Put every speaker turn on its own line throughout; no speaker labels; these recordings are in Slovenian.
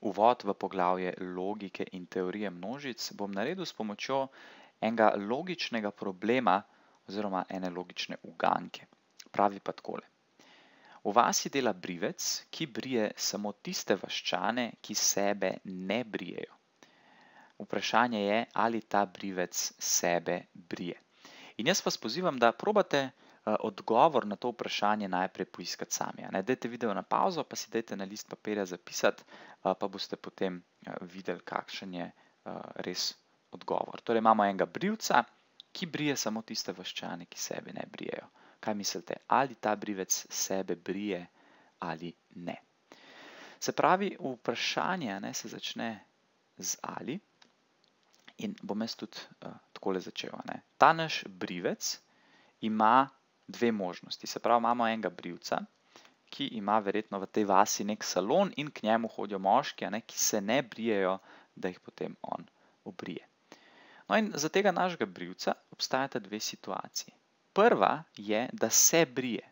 uvod v poglavje logike in teorije množic bom naredil s pomočjo enega logičnega problema oziroma ene logične uganke. Pravi pa takole. V vasi dela brivec, ki brije samo tiste vaščane, ki sebe ne brijejo. Vprašanje je, ali ta brivec sebe brije. In jaz vas pozivam, da probate vsega, Eh, odgovor na to vprašanje najprej poiskati sami. Dajte video na pauzo, pa si dajte na list papirja zapisati, eh, pa boste potem eh, videli, kakšen je res odgovor. Torej imamo enega brivca, ki brije samo tiste vaščane, ki sebe ne brijejo. Kaj mislite, ali ta brivec sebe brije ali ne? Se pravi, vprašanje se začne z ali in bom jaz tudi takole začel. Ta naš brivec ima vprašanje, dve možnosti. Se pravi, imamo enega brivca, ki ima verjetno v tej vasi nek salon in k njemu hodijo moški, ne, ki se ne brijejo, da jih potem on obrije. No in za tega našega brivca obstajata dve situaciji. Prva je, da se brije.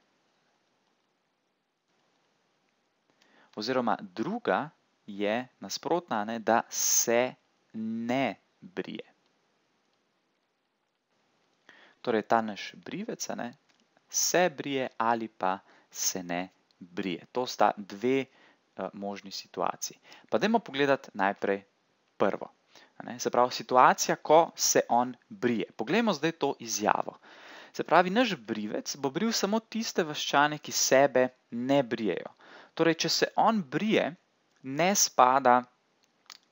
Oziroma druga je nasprotna, ne, da se ne brije. Torej, ta naš brivec ne, se brije ali pa se ne brije. To sta dve eh, možni situaciji. Pa dajmo pogledati najprej prvo. Se pravi, situacija, ko se on brije. Poglejmo zdaj to izjavo. Se pravi, naš brivec bo bril samo tiste vaščane, ki sebe ne brijejo. Torej, če se on brije, ne spada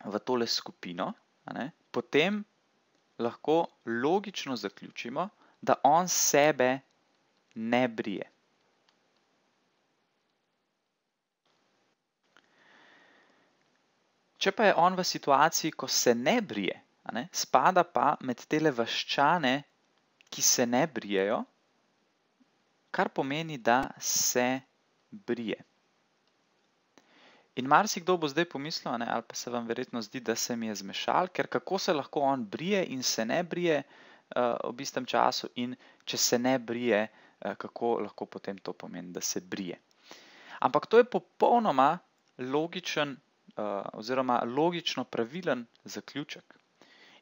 v tole skupino, potem lahko logično zaključimo, da on sebe brije ne brije. Če pa je on v situaciji, ko se ne brije, ne, spada pa med tele vaščane, ki se ne brijejo, kar pomeni, da se brije. In marsikdo bo zdaj pomislil, ne, ali pa se vam verjetno zdi, da se mi je zmešal, ker kako se lahko on brije in se ne brije uh, ob istem času, in če se ne brije, uh, Eh, kako lahko potem to pomeni, da se brije. Ampak to je popolnoma logičen, eh, oziroma logično pravilen zaključek.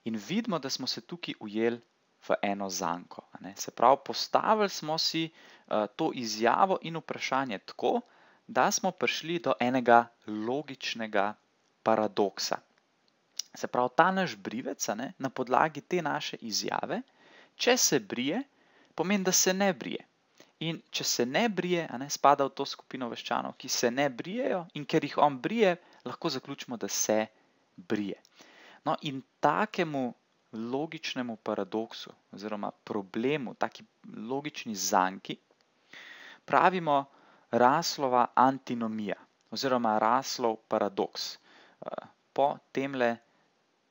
In vidimo, da smo se tukaj ujeli v eno zanko. Se pravi, postavili smo si eh, to izjavo in vprašanje tako, da smo prišli do enega logičnega paradoksa. Se pravi, ta naš brivec na podlagi te naše izjave, če se brije, pomeni, da se ne brije. In če se ne brije, ne, spada v to skupino veščanov, ki se ne brijejo, in ker jih on brije, lahko zaključimo, da se brije. No, in takemu logičnemu paradoksu, oziroma problemu, taki logični zanki, pravimo raslova antinomija, oziroma raslov paradoks. Eh, po temle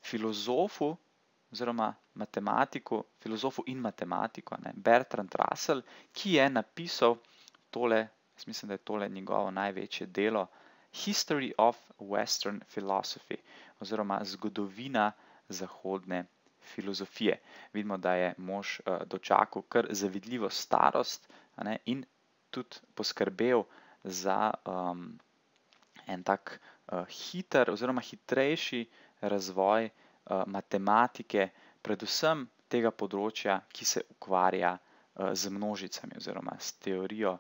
filozofu, oziroma matematiku, filozofu in matematiku, ne, Bertrand Russell, ki je napisal tole, jaz mislim, da je tole njegovo največje delo, History of Western Philosophy, oziroma zgodovina zahodne filozofije. Vidimo, da je mož uh, dočakal kar zavidljivo starost ne, in tudi poskrbel za um, en tak uh, hiter oziroma hitrejši razvoj uh, Eh, matematike, predvsem tega področja, ki se ukvarja eh, z množicami oziroma s teorijo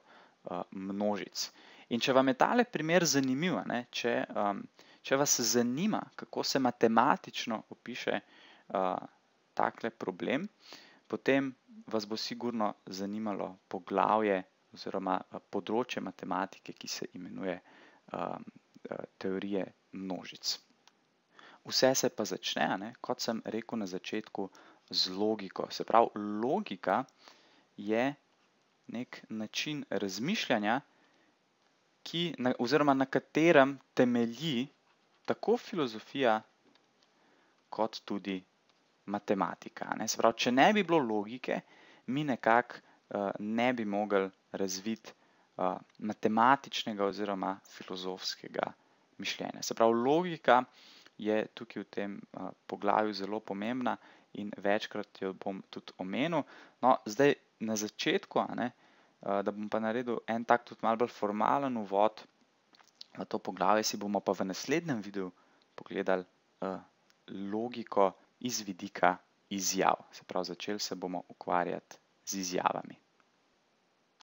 eh, množic. In če vam je tale primer zanimiva, če, um, če vas zanima, kako se matematično opiše uh, takle problem, potem vas bo sigurno zanimalo poglavje oziroma področje matematike, ki se imenuje um, teorije množic. Vse se pa začne, ne? kot sem rekel na začetku, z logiko. Se pravi, logika je nek način razmišljanja, ki, na, oziroma na katerem temelji tako filozofija, kot tudi matematika. Ne? Se pravi, če ne bi bilo logike, mi nekako uh, ne bi mogli razviti uh, matematičnega oziroma filozofskega mišljenja. Se pravi, logika je tukaj v tem poglavju zelo pomembna in večkrat jo bom tudi omenil. No, zdaj na začetku, da bom pa naredil en tak tudi malo bolj formalen uvod v to poglavje, si bomo pa v naslednjem videu pogledali logiko iz vidika izjav. Se pravi, začeli se bomo ukvarjati z izjavami.